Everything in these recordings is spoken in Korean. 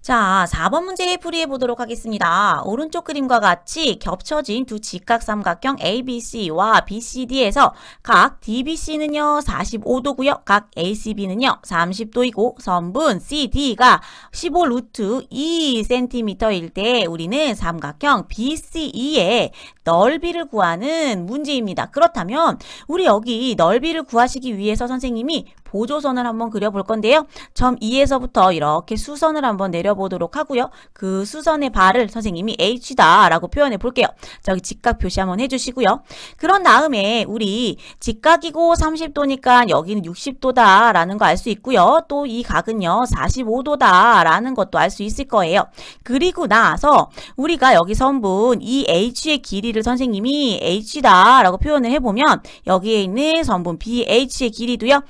자, 4번 문제 풀이해 보도록 하겠습니다. 오른쪽 그림과 같이 겹쳐진 두 직각삼각형 ABC와 BCD에서 각 DBC는요 45도고요. 각 ACB는요 30도이고 선분 CD가 15 루트 2cm일 때 우리는 삼각형 BCE의 넓이를 구하는 문제입니다. 그렇다면 우리 여기 넓이를 구하시기 위해서 선생님이 보조선을 한번 그려볼 건데요. 점 2에서부터 이렇게 수선을 한번 내려보도록 하고요. 그 수선의 발을 선생님이 H다라고 표현해 볼게요. 저기 직각 표시 한번 해주시고요. 그런 다음에 우리 직각이고 30도니까 여기는 60도다라는 거 알 수 있고요. 또 이 각은요. 45도다라는 것도 알 수 있을 거예요. 그리고 나서 우리가 여기 선분 이 H의 길이를 선생님이 H다라고 표현을 해보면 여기에 있는 선분 BH의 길이도요.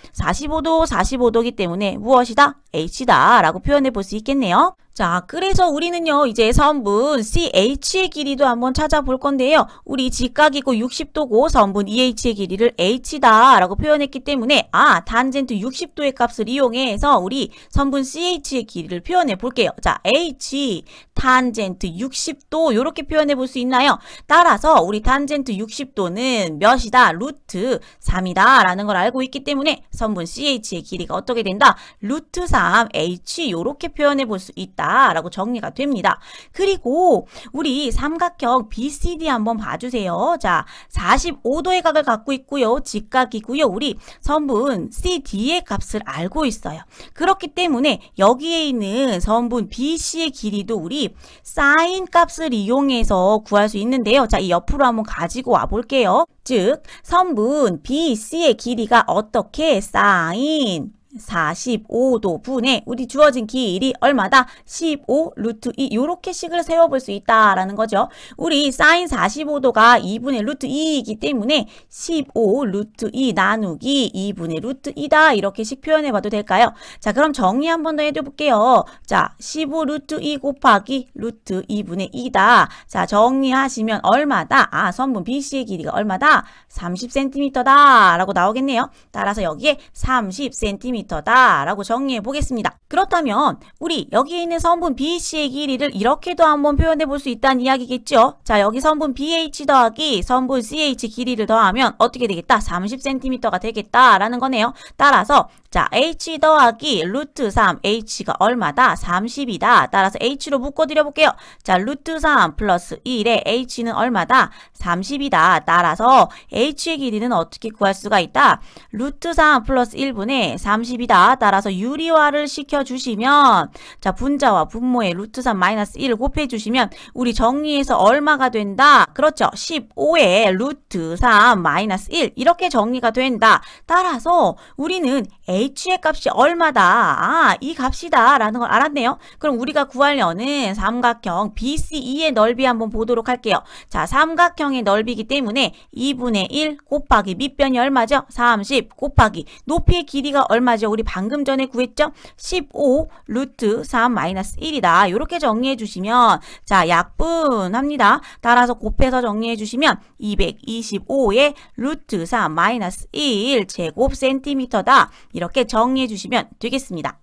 35도, 45도기 때문에 무엇이다? H다 라고 표현해 볼 수 있겠네요. 자, 그래서 우리는요, 이제 선분 CH의 길이도 한번 찾아볼 건데요. 우리 직각이고 60도고 선분 EH의 길이를 H다 라고 표현했기 때문에 아, 탄젠트 60도의 값을 이용해서 우리 선분 CH의 길이를 표현해 볼게요. 자, H, 탄젠트 60도 이렇게 표현해 볼 수 있나요? 따라서 우리 탄젠트 60도는 몇이다? 루트 3이다 라는 걸 알고 있기 때문에 선분 CH의 길이가 어떻게 된다? 루트 3H 이렇게 표현해 볼 수 있다. 라고 정리가 됩니다. 그리고 우리 삼각형 BCD 한번 봐주세요. 자, 45도의 각을 갖고 있고요. 직각이고요. 우리 선분 CD의 값을 알고 있어요. 그렇기 때문에 여기에 있는 선분 BC의 길이도 우리 사인 값을 이용해서 구할 수 있는데요. 자, 이 옆으로 한번 가지고 와 볼게요. 즉, 선분 BC의 길이가 어떻게 사인 45도 분에 우리 주어진 길이 얼마다? 15 루트 2 요렇게 식을 세워볼 수 있다라는 거죠. 우리 사인 45도가 2분의 루트 2이기 때문에 15 루트 2 나누기 2분의 루트 2다 이렇게 식 표현해봐도 될까요? 자 그럼 정리 한 번 더 해줘볼게요. 자 15 루트 2 곱하기 루트 2분의 2다. 자 정리하시면 얼마다? 아 선분 BC의 길이가 얼마다? 30cm다 라고 나오겠네요. 따라서 여기에 30cm 데이터다라고 정리해 보겠습니다. 그렇다면 우리 여기에 있는 성분 b c 의 길이를 이렇게도 한번 표현해 볼 수 있다는 이야기겠죠? 자 여기 성분 BH 더하기 성분 CH 길이를 더하면 어떻게 되겠다? 30cm가 되겠다라는 거네요. 따라서 자 H 더하기 루트 3 H가 얼마다? 30이다. 따라서 H로 묶어드려 볼게요. 자 루트 3 플러스 1에 H는 얼마다? 30이다. 따라서 H의 길이는 어떻게 구할 수가 있다? 루트 3 플러스 1분의 30이다. 따라서 유리화를 시켜 시켜주시면 자 분자와 분모의 루트 3 마이너스 1을 곱해주시면 우리 정리해서 얼마가 된다? 그렇죠. 15의 루트 3 마이너스 1 이렇게 정리가 된다. 따라서 우리는 h의 값이 얼마다. 아, 이 값이다. 라는 걸 알았네요. 그럼 우리가 구하려는 삼각형 BCE의 넓이 한번 보도록 할게요. 자, 삼각형의 넓이기 때문에 2분의 1 곱하기 밑변이 얼마죠? 30 곱하기 높이의 길이가 얼마죠? 우리 방금 전에 구했죠? 15 루트 3 마이너스 1이다. 이렇게 정리해 주시면 자, 약분합니다. 따라서 곱해서 정리해 주시면 225의 루트 3 마이너스 1 제곱 센티미터다. 이렇게 정리해 주시면 되겠습니다.